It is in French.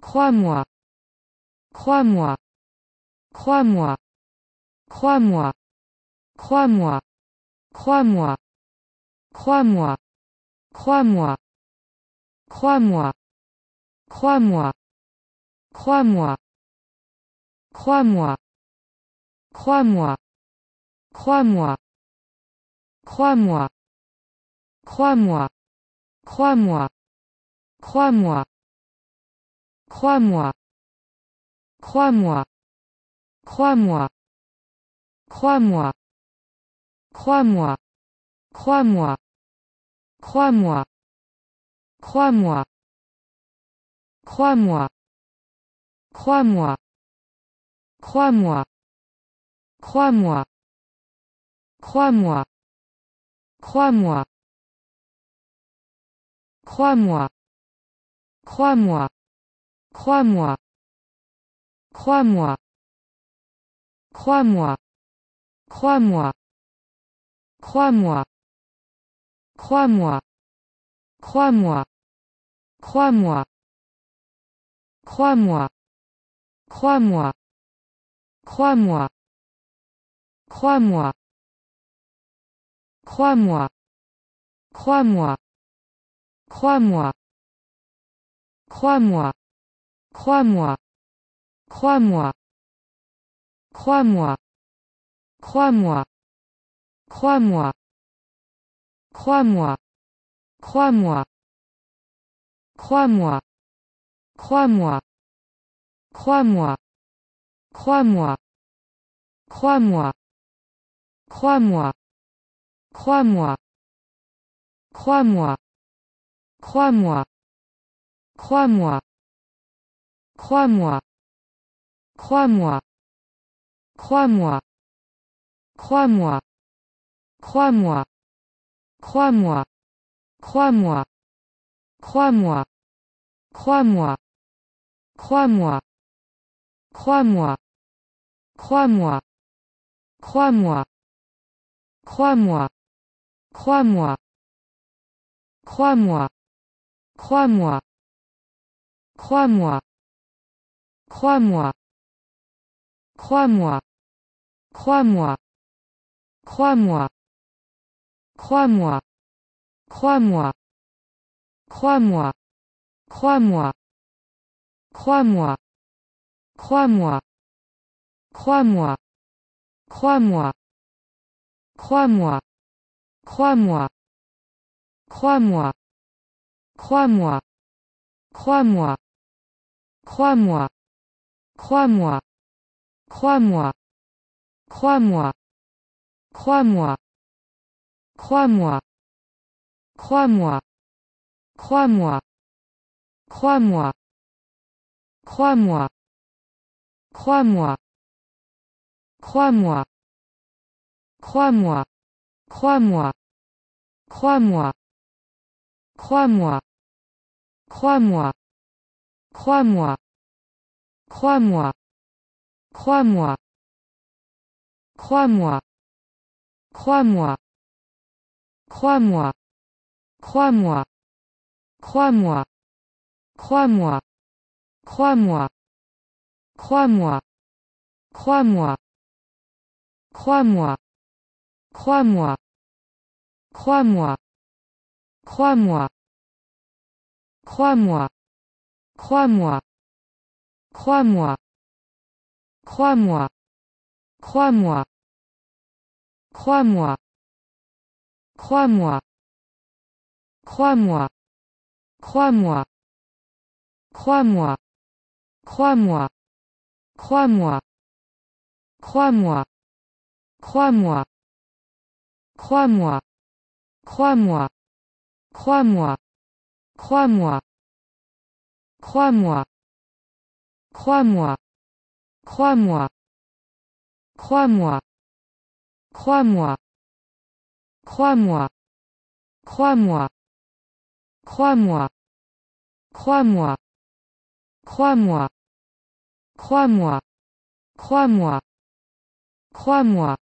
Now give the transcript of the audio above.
Crois-moi. Crois-moi. Crois-moi. Crois-moi. Crois-moi. Crois-moi. Crois-moi. Crois-moi. Crois-moi. Crois-moi. Crois-moi. Crois-moi. Crois-moi. Crois-moi. Crois-moi. Crois-moi. Crois-moi. Crois-moi. Crois-moi. Crois-moi. Crois-moi. Crois-moi. Crois-moi. Crois-moi. Crois-moi. Crois-moi. Crois-moi. Crois-moi. Crois-moi. Crois-moi. Crois-moi. Crois-moi. Crois-moi. Crois-moi. Crois-moi. Crois-moi. Crois-moi. Crois-moi. Crois-moi. Crois-moi. Crois-moi. Crois-moi. Crois-moi. Crois-moi. Crois-moi. Crois-moi. Crois-moi. Crois-moi. Crois-moi. Crois-moi. Crois-moi. Crois-moi. Crois-moi. Crois-moi. Crois-moi. Crois-moi. Crois-moi. Crois-moi. Crois-moi. Crois-moi. Crois-moi. Crois-moi. Crois-moi. Crois-moi. Crois-moi. Crois-moi. Crois-moi. Crois-moi. Crois-moi. Crois-moi. Crois-moi. Crois-moi. Crois-moi. Crois-moi. Crois-moi. Crois-moi. Crois-moi. Crois-moi. Crois-moi. Crois-moi. Crois-moi. Crois-moi. Crois-moi. Crois-moi. Crois-moi. Crois-moi. Crois-moi. Crois-moi. Crois-moi. Crois-moi. Crois-moi. Crois-moi. Crois-moi. Crois-moi. Crois-moi. Crois-moi. Crois-moi. Crois-moi. Crois-moi. Crois-moi. Crois-moi. Crois-moi. Crois-moi. Crois-moi. Crois-moi. Crois-moi. Crois-moi. Crois-moi. Crois-moi. Crois-moi. Crois-moi. Crois-moi. Crois-moi. Crois-moi. Crois-moi. Crois-moi. Crois-moi. Crois-moi. Crois-moi. Crois-moi. Crois-moi. Crois-moi. Crois-moi. Crois-moi. Crois-moi. Crois-moi. Crois-moi. Crois-moi. Crois-moi. Crois-moi. Crois-moi. Crois-moi. Crois-moi. Crois-moi. Crois-moi. Crois-moi. Crois-moi. Crois-moi. Crois-moi. Crois-moi. Crois-moi. Crois-moi. Crois-moi. Crois-moi. Crois-moi. Crois-moi. Crois-moi. Crois-moi. Crois-moi. Crois-moi. Crois-moi. Crois-moi. Crois-moi. Crois-moi. Crois-moi. Crois-moi. Crois-moi. Crois-moi. Crois-moi. Crois-moi. Crois-moi. Crois-moi. Crois-moi. Crois-moi. Crois-moi. Crois-moi.